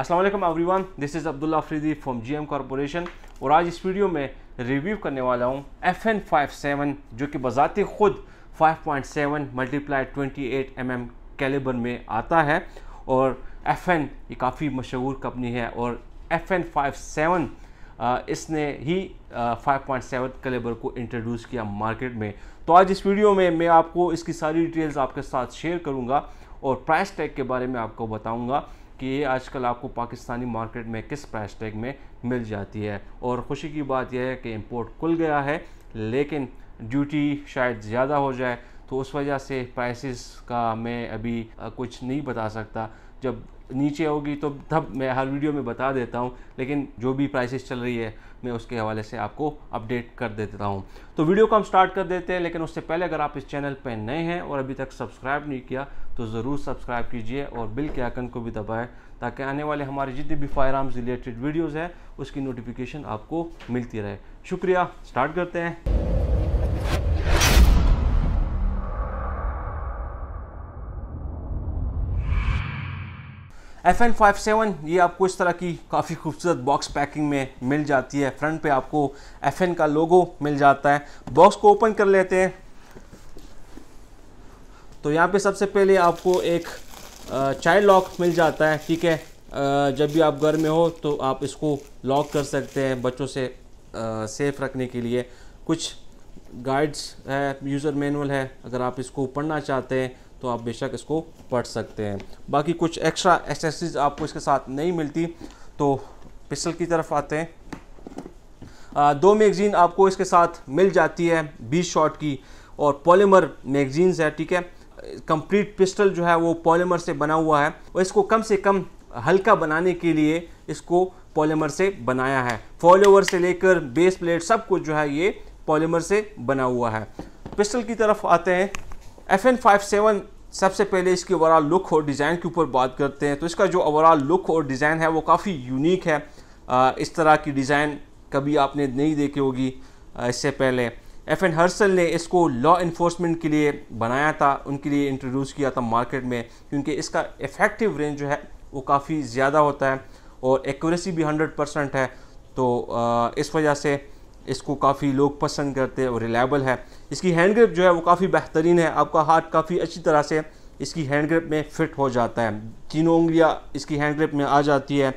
Aslam everyone this is Abdullah Afridi from GM corporation और आज इस वीडियो में रिव्यू करने वाला हूँ एफ एन फाइव सेवन जो कि बज़ाती ख़ुद 5.7 point seven multiply twenty eight M M calibre में आता है और एफ एन ये काफ़ी मशहूर कंपनी है और एफ एन फाइव सेवन इसने ही फाइव पॉइंट सेवन कैलेबर को इंट्रोड्यूस किया मार्केट में तो आज इस वीडियो में मैं आपको इसकी सारी डिटेल्स आपके साथ शेयर करूँगा और प्राइस टैग के बारे में आपको बताऊँगा कि ये आजकल आपको पाकिस्तानी मार्केट में किस प्राइस टैग में मिल जाती है और ख़ुशी की बात यह है कि इंपोर्ट खुल गया है लेकिन ड्यूटी शायद ज़्यादा हो जाए तो उस वजह से प्राइसेस का मैं अभी कुछ नहीं बता सकता जब नीचे होगी तो तब मैं हर वीडियो में बता देता हूँ लेकिन जो भी प्राइसेस चल रही है मैं उसके हवाले से आपको अपडेट कर देता हूँ तो वीडियो को हम स्टार्ट कर देते हैं लेकिन उससे पहले अगर आप इस चैनल पर नए हैं और अभी तक सब्सक्राइब नहीं किया तो ज़रूर सब्सक्राइब कीजिए और बिल के आइकन को भी दबाएँ ताकि आने वाले हमारे जितने भी फायर आर्म्स रिलेटेड वीडियोज़ हैं उसकी नोटिफिकेशन आपको मिलती रहे शुक्रिया स्टार्ट करते हैं एफ एन फाइव सेवन ये आपको इस तरह की काफ़ी खूबसूरत बॉक्स पैकिंग में मिल जाती है फ्रंट पे आपको एफ एन का लोगो मिल जाता है बॉक्स को ओपन कर लेते हैं तो यहाँ पे सबसे पहले आपको एक चाइल्ड लॉक मिल जाता है ठीक है जब भी आप घर में हो तो आप इसको लॉक कर सकते हैं बच्चों से आ, सेफ रखने के लिए कुछ गाइड्स है यूज़र मैनुअल है अगर आप इसको पढ़ना चाहते हैं तो आप बेशक इसको पढ़ सकते हैं बाकी कुछ एक्स्ट्रा एसेसरीज आपको इसके साथ नहीं मिलती तो पिस्टल की तरफ आते हैं दो मैगज़ीन आपको इसके साथ मिल जाती है बीस शॉट की और पॉलीमर मैगजीन्स है ठीक है कंप्लीट पिस्टल जो है वो पॉलीमर से बना हुआ है और इसको कम से कम हल्का बनाने के लिए इसको पॉलीमर से बनाया है फॉलोवर से लेकर बेस प्लेट सब कुछ जो है ये पॉलीमर से बना हुआ है पिस्टल की तरफ आते हैं एफ एन फाइव सेवन सबसे पहले इसकी ओवरऑल लुक और डिज़ाइन के ऊपर बात करते हैं तो इसका जो ओवरऑल लुक और डिज़ाइन है वो काफ़ी यूनिक है इस तरह की डिज़ाइन कभी आपने नहीं देखी होगी इससे पहले एफ एन हर्सल ने इसको लॉ इन्फोर्समेंट के लिए बनाया था उनके लिए इंट्रोड्यूस किया था मार्केट में क्योंकि इसका इफ़ेक्टिव रेंज जो है वो काफ़ी ज़्यादा होता है और एक्यूरेसी भी हंड्रेड परसेंट है तो आ, इस वजह से इसको काफ़ी लोग पसंद करते हैं और रिलायबल है इसकी हैंड ग्रिप जो है वो काफ़ी बेहतरीन है आपका हाथ काफ़ी अच्छी तरह से इसकी हैंड ग्रिप में फिट हो जाता है तीनों उंगलियां इसकी हैंड ग्रिप में आ जाती है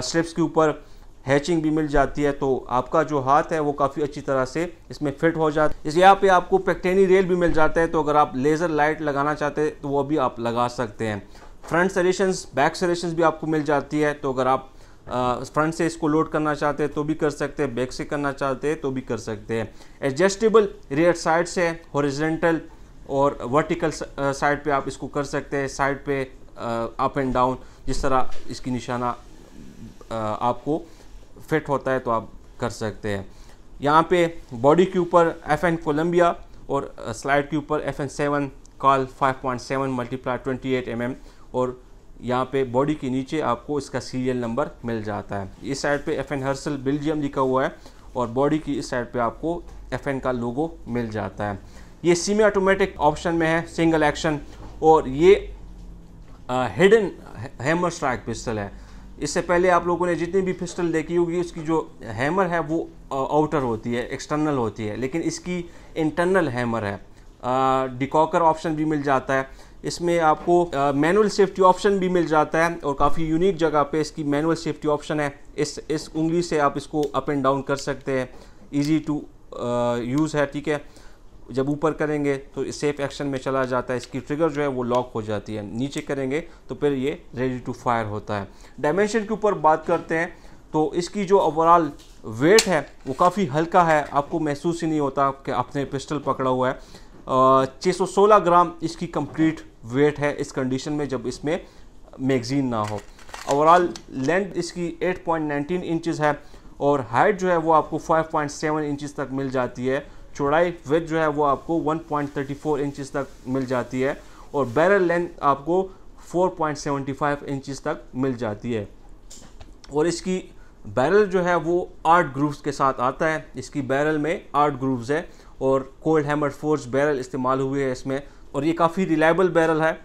स्ट्रिप्स के ऊपर हैचिंग भी मिल जाती है तो आपका जो हाथ है वो काफ़ी अच्छी तरह से इसमें फिट हो जाता है इस यहाँ पे आपको पैक्टेनी रेल भी मिल जाता है तो अगर आप लेज़र लाइट लगाना चाहते हैं तो वो भी आप लगा सकते हैं फ्रंट सजेशंस बैक सजेशंस भी आपको मिल जाती है तो अगर आप फ्रंट से इसको लोड करना चाहते हैं तो भी कर सकते हैं बैक से करना चाहते हैं तो भी कर सकते हैं एडजस्टेबल रियर साइड से हॉरिजेंटल और वर्टिकल साइड पे आप इसको कर सकते हैं साइड पे अप एंड डाउन जिस तरह इसकी निशाना आपको फिट होता है तो आप कर सकते हैं यहाँ पे बॉडी के ऊपर एफ एन कोलम्बिया और स्लाइड के ऊपर F N seven cal five point seven multiply twenty eight M M और यहाँ पे बॉडी के नीचे आपको इसका सीरियल नंबर मिल जाता है इस साइड पे एफ एन हर्सल बेल्जियम लिखा हुआ है और बॉडी की इस साइड पे आपको एफ एन का लोगो मिल जाता है ये सीमी ऑटोमेटिक ऑप्शन में है सिंगल एक्शन और ये हिडन हैमर स्ट्राइक पिस्टल है इससे पहले आप लोगों ने जितनी भी पिस्टल देखी होगी उसकी जो हैमर है वो आउटर होती है एक्सटर्नल होती है लेकिन इसकी इंटरनल हैमर है डिकॉकर ऑप्शन भी मिल जाता है इसमें आपको मैनुअल सेफ्टी ऑप्शन भी मिल जाता है और काफ़ी यूनिक जगह पे इसकी मैनुअल सेफ्टी ऑप्शन है इस इस उंगली से आप इसको अप एंड डाउन कर सकते हैं ईजी टू यूज़ है ठीक है जब ऊपर करेंगे तो सेफ एक्शन में चला जाता है इसकी ट्रिगर जो है वो लॉक हो जाती है नीचे करेंगे तो फिर ये रेडी टू फायर होता है डायमेंशन के ऊपर बात करते हैं तो इसकी जो ओवरऑल वेट है वो काफ़ी हल्का है आपको महसूस ही नहीं होता कि आपने पिस्टल पकड़ा हुआ है 616 ग्राम इसकी कंप्लीट वेट है इस कंडीशन में जब इसमें मैगज़ीन ना हो ओवरऑल लेंथ इसकी 8.19 इंचेस है और हाइट जो है वो आपको 5.7 इंचेस तक मिल जाती है चौड़ाई वेथ जो है वो आपको 1.34 इंचेस तक मिल जाती है और बैरल लेंथ आपको 4.75 इंचेस तक मिल जाती है और इसकी बैरल जो है वो आठ ग्रूव्स के साथ आता है इसकी बैरल में आठ ग्रूव्स है और कोल्ड हैमर फोर्ज बैरल इस्तेमाल हुए हैं इसमें और ये काफ़ी रिलायबल बैरल है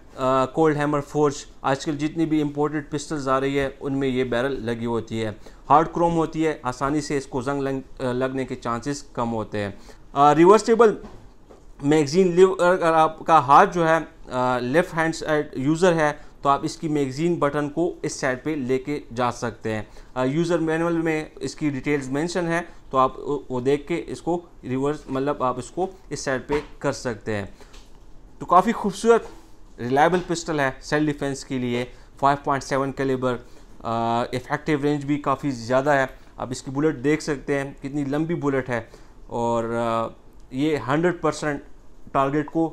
कोल्ड हैमर फोर्ज आजकल जितनी भी इम्पोर्टेड पिस्टल्स आ रही है उनमें ये बैरल लगी होती है हार्ड क्रोम होती है आसानी से इसको जंग लग, लगने के चांसेस कम होते हैं रिवर्सिबल मैगज़ीन लिव अगर आपका हाथ जो है लेफ़्ट हैंड साइड यूज़र है तो आप इसकी मैगज़ीन बटन को इस साइड पे लेके जा सकते हैं यूज़र मैनुअल में इसकी डिटेल्स मेंशन है तो आप वो देख के इसको रिवर्स मतलब आप इसको इस साइड पे कर सकते हैं तो काफ़ी खूबसूरत रिलायबल पिस्टल है सेल्फ डिफेंस के लिए 5.7 कैलिबर इफ़ेक्टिव रेंज भी काफ़ी ज़्यादा है आप इसकी बुलेट देख सकते हैं कितनी लंबी बुलेट है और आ, ये 100 परसेंट टारगेट को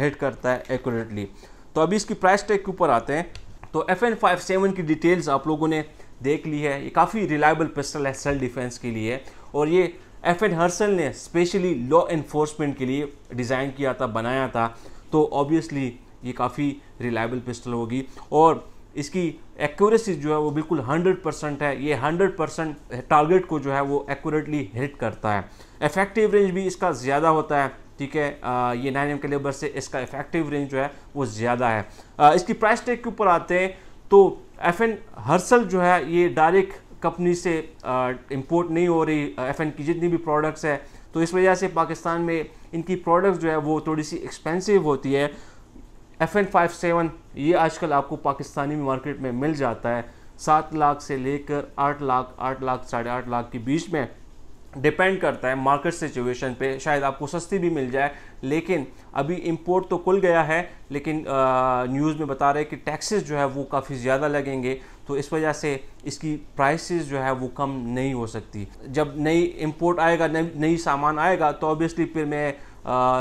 हिट करता है एकटली तो अभी इसकी प्राइस टैग के ऊपर आते हैं तो एफ एन फाइव सेवन की डिटेल्स आप लोगों ने देख ली है ये काफ़ी रिलायबल पिस्टल है सेल्फ डिफेंस के लिए और ये एफ एन हर्सल ने स्पेशली लॉ इन्फोर्समेंट के लिए डिज़ाइन किया था बनाया था तो ऑब्वियसली ये काफ़ी रिलायबल पिस्टल होगी और इसकी एक्यूरेसी जो है वो बिल्कुल 100 परसेंट है ये 100 परसेंट टारगेट को जो है वो एक्यूरेटली हिट करता है इफेक्टिव रेंज भी इसका ज़्यादा होता है ठीक है आ, ये नाइन एम कैलेबर से इसका इफेक्टिव रेंज जो है वो ज़्यादा है आ, इसकी प्राइस टेक के ऊपर आते हैं तो एफ एन हर्सल जो है ये डायरेक्ट कंपनी से इंपोर्ट नहीं हो रही एफ एन की जितनी भी प्रोडक्ट्स है तो इस वजह से पाकिस्तान में इनकी प्रोडक्ट्स जो है वो थोड़ी सी एक्सपेंसिव होती है एफ एन फाइव सेवन ये आजकल आपको पाकिस्तानी मार्केट में मिल जाता है सात लाख से लेकर आठ लाख आठ लाख साढ़े आठ लाख के बीच में डिपेंड करता है मार्केट सिचुएशन पे शायद आपको सस्ती भी मिल जाए लेकिन अभी इंपोर्ट तो खुल गया है लेकिन न्यूज़ में बता रहे हैं कि टैक्सेस जो है वो काफ़ी ज़्यादा लगेंगे तो इस वजह से इसकी प्राइसेस जो है वो कम नहीं हो सकती जब नई इंपोर्ट आएगा नई सामान आएगा तो ऑब्वियसली फिर मैं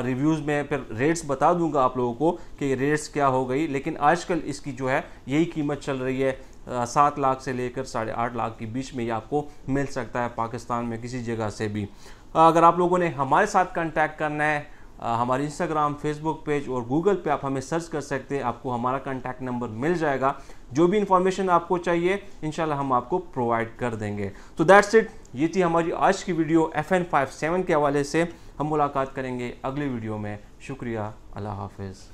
रिव्यूज़ में फिर रेट्स बता दूंगा आप लोगों को कि रेट्स क्या हो गई लेकिन आजकल इसकी जो है यही कीमत चल रही है सात लाख से लेकर साढ़े आठ लाख के बीच में ये आपको मिल सकता है पाकिस्तान में किसी जगह से भी अगर आप लोगों ने हमारे साथ कॉन्टैक्ट करना है हमारे इंस्टाग्राम फेसबुक पेज और गूगल पे आप हमें सर्च कर सकते हैं आपको हमारा कॉन्टैक्ट नंबर मिल जाएगा जो भी इंफॉर्मेशन आपको चाहिए इन हम आपको प्रोवाइड कर देंगे तो दैट्स इट ये थी हमारी आज की video F N five seven के हवाले से हम मुलाकात करेंगे अगली वीडियो में शुक्रिया अल्लाह हाफिज़